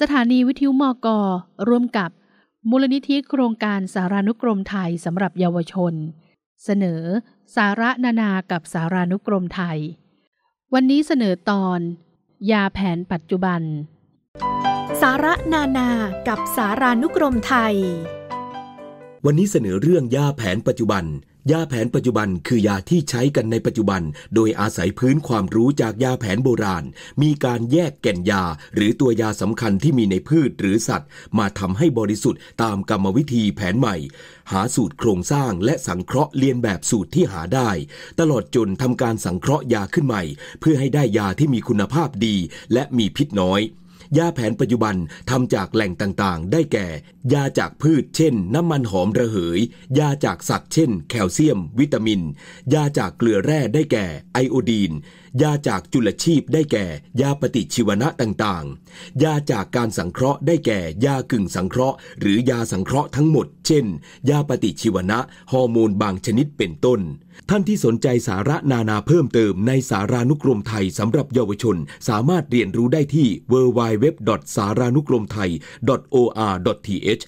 สถานีวิทยุมอกอร่วมกับ มูลนิธิโครงการสารานุกรมไทยสำหรับเยาวชน เสนอสาระนานากับสารานุกรมไทย วันนี้เสนอตอน ยาแผนปัจจุบัน สาระนานากับสารานุกรมไทย วันนี้เสนอเรื่องยาแผนปัจจุบันยาแผนปัจจุบันคือยาที่ใช้กันในปัจจุบัน โดยอาศัยพื้นความรู้จากยาแผนโบราณ มีการแยกแก่นยาหรือตัวยาสำคัญที่มีในพืชหรือสัตว์ มาทำให้บริสุทธิ์ตามกรรมวิธีแผนใหม่ หาสูตรโครงสร้างและสังเคราะห์เรียนแบบสูตรที่หาได้ ตลอดจนทำการสังเคราะห์ยาขึ้นใหม่ เพื่อให้ได้ยาที่มีคุณภาพดี และมีพิษน้อยยาแผนปัจจุบันทำจากแหล่งต่างๆ ได้แก่ ยาจากพืชเช่น น้ำมันหอมระเหย ยาจากสัตว์ เช่น แคลเซียมวิตามิน ยาจากเกลือแร่ได้แก่ไอโอดีนยาจากจุลชีพได้แก่ ยาปฏิชีวนะต่าง ๆ ยาจากการสังเคราะห์ได้แก่ ยากึ่งสังเคราะห์ หรือยาสังเคราะห์ทั้งหมด เช่น ยาปฏิชีวนะ ฮอร์โมนบางชนิดเป็นต้น ท่านที่สนใจสาระนานาเพิ่มเติมในสารานุกรมไทยสำหรับเยาวชน สามารถเรียนรู้ได้ที่ w w w s a r a n u k r o m t h a i o r t h